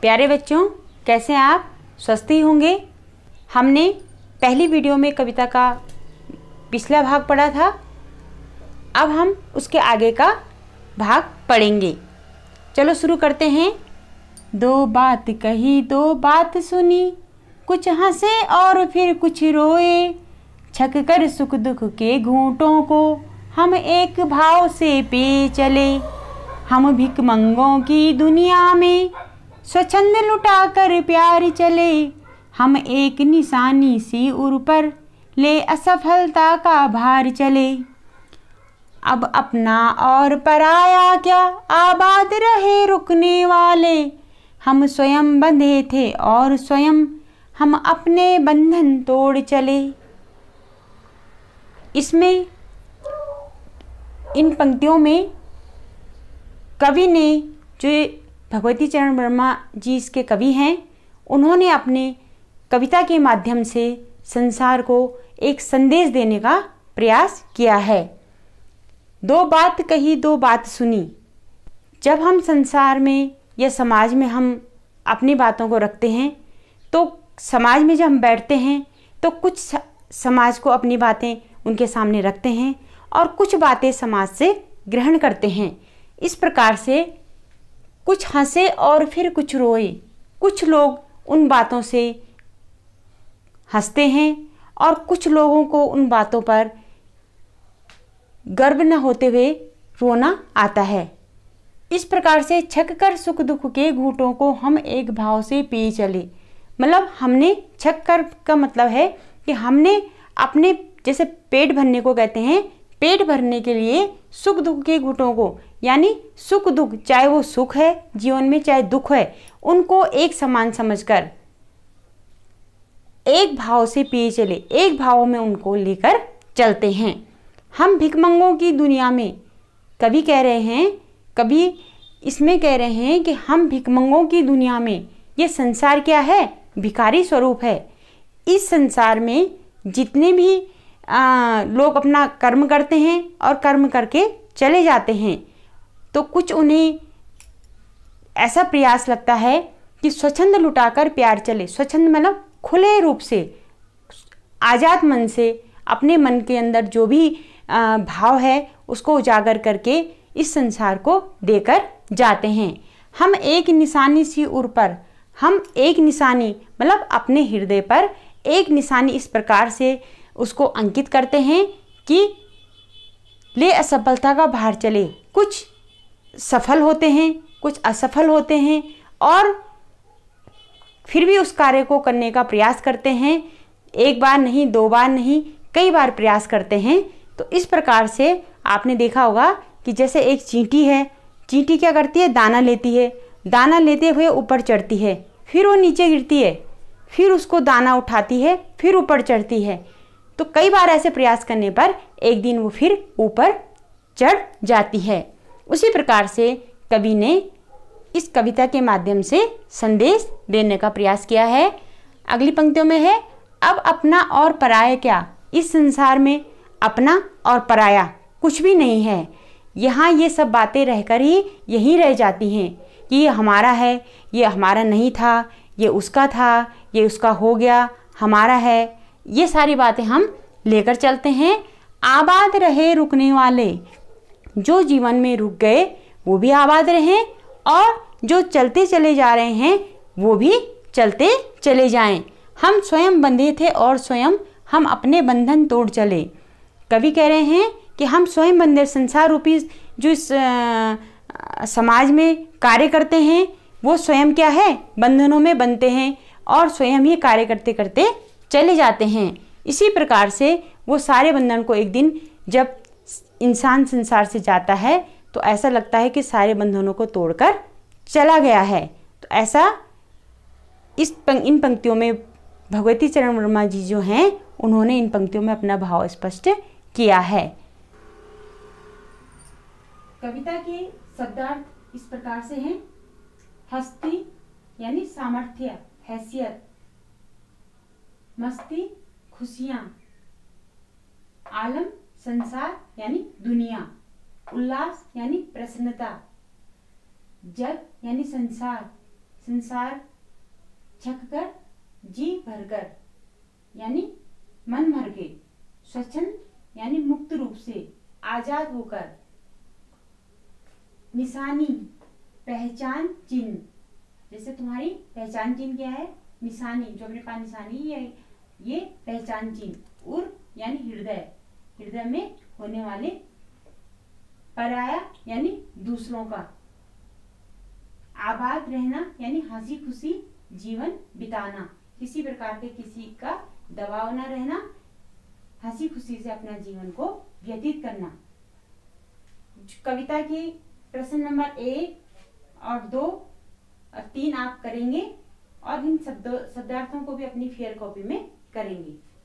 प्यारे बच्चों कैसे आप स्वस्थ ही होंगे हमने पहली वीडियो में कविता का पिछला भाग पढ़ा था अब हम उसके आगे का भाग पढ़ेंगे चलो शुरू करते हैं दो बात कही दो बात सुनी कुछ हंसे और फिर कुछ रोए छक कर सुख दुख के घूंटों को हम एक भाव से पे चले हम भिकमंगों की दुनिया में स्वच्छंद लुटा कर प्यार चले हम एक निशानी सी उर पर ले असफलता का भार चले अब अपना और पराया क्या आबाद रहे रुकने वाले हम स्वयं बंधे थे और स्वयं हम अपने बंधन तोड़ चले इसमें इन पंक्तियों में कवि ने जो भगवती चरण वर्मा जी इसके कवि हैं उन्होंने अपने कविता के माध्यम से संसार को एक संदेश देने का प्रयास किया है दो बात कही दो बात सुनी जब हम संसार में या समाज में हम अपनी बातों को रखते हैं तो समाज में जब हम बैठते हैं तो कुछ समाज को अपनी बातें उनके सामने रखते हैं और कुछ बातें समाज से ग्रहण करते हैं इस प्रकार से कुछ हंसे और फिर कुछ रोए कुछ लोग उन बातों से हंसते हैं और कुछ लोगों को उन बातों पर गर्व न होते हुए रोना आता है इस प्रकार से छक कर सुख दुख के घूटों को हम एक भाव से पी चले मतलब हमने छक कर का मतलब है कि हमने अपने जैसे पेट भरने को कहते हैं पेट भरने के लिए सुख दुख के घुटों को यानी सुख दुख चाहे वो सुख है जीवन में चाहे दुख है उनको एक समान समझकर एक भाव से पिए चले एक भाव में उनको लेकर चलते हैं हम भिकमंगों की दुनिया में कभी कह रहे हैं कभी इसमें कह रहे हैं कि हम भिकमंगों की दुनिया में ये संसार क्या है भिखारी स्वरूप है इस संसार में जितने भी आ, लोग अपना कर्म करते हैं और कर्म करके चले जाते हैं तो कुछ उन्हें ऐसा प्रयास लगता है कि स्वच्छंद लुटाकर प्यार चले स्वच्छंद मतलब खुले रूप से आज़ाद मन से अपने मन के अंदर जो भी भाव है उसको उजागर करके इस संसार को देकर जाते हैं हम एक निशानी सी उर पर हम एक निशानी मतलब अपने हृदय पर एक निशानी इस प्रकार से उसको अंकित करते हैं कि ले असफलता का भार चले कुछ सफल होते हैं कुछ असफल होते हैं और फिर भी उस कार्य को करने का प्रयास करते हैं एक बार नहीं दो बार नहीं कई बार प्रयास करते हैं तो इस प्रकार से आपने देखा होगा कि जैसे एक चींटी है चींटी क्या करती है दाना लेती है दाना लेते हुए ऊपर चढ़ती है फिर वो नीचे गिरती है फिर उसको दाना उठाती है फिर ऊपर चढ़ती है तो कई बार ऐसे प्रयास करने पर एक दिन वो फिर ऊपर चढ़ जाती है उसी प्रकार से कवि ने इस कविता के माध्यम से संदेश देने का प्रयास किया है अगली पंक्तियों में है अब अपना और पराया क्या इस संसार में अपना और पराया कुछ भी नहीं है यहाँ ये सब बातें रहकर ही यहीं रह जाती हैं कि ये हमारा है ये हमारा नहीं था ये उसका था ये उसका हो गया हमारा है ये सारी बातें हम लेकर चलते हैं आबाद रहे रुकने वाले जो जीवन में रुक गए वो भी आबाद रहें और जो चलते चले जा रहे हैं वो भी चलते चले जाएं। हम स्वयं बंधे थे और स्वयं हम अपने बंधन तोड़ चले कवि कह रहे हैं कि हम स्वयं बंधे संसार रूपी जो इस आ, समाज में कार्य करते हैं वो स्वयं क्या है बंधनों में बनते हैं और स्वयं ही कार्य करते करते चले जाते हैं इसी प्रकार से वो सारे बंधन को एक दिन जब इंसान संसार से जाता है तो ऐसा लगता है कि सारे बंधनों को तोड़कर चला गया है तो ऐसा इस पंक, इन पंक्तियों में भगवती चरण वर्मा जी जो हैं उन्होंने इन पंक्तियों में अपना भाव स्पष्ट किया है कविता के शब्दार्थ इस प्रकार से हैं हस्ती यानी सामर्थ्य हैसियत मस्ती खुशियां आलम संसार यानी दुनिया उल्लास यानी प्रसन्नता जग यानी संसार संसार छक कर जी कर यानी मन भर के स्वच्छंद यानी मुक्त रूप से आजाद होकर निशानी पहचान चिन्ह जैसे तुम्हारी पहचान चिन्ह क्या है निशानी जो अपने पास निशानी है ये पहचान चिन्ह उर यानी हृदय हृदय में होने वाले पराया यानी दूसरों का आबाद रहना यानी हंसी खुशी जीवन बिताना किसी प्रकार के किसी का दबाव न रहना हंसी खुशी से अपना जीवन को व्यतीत करना कविता की प्रश्न नंबर एक और दो और तीन आप करेंगे और इन शब्दों शब्दार्थों को भी अपनी फेयर कॉपी में करेंगे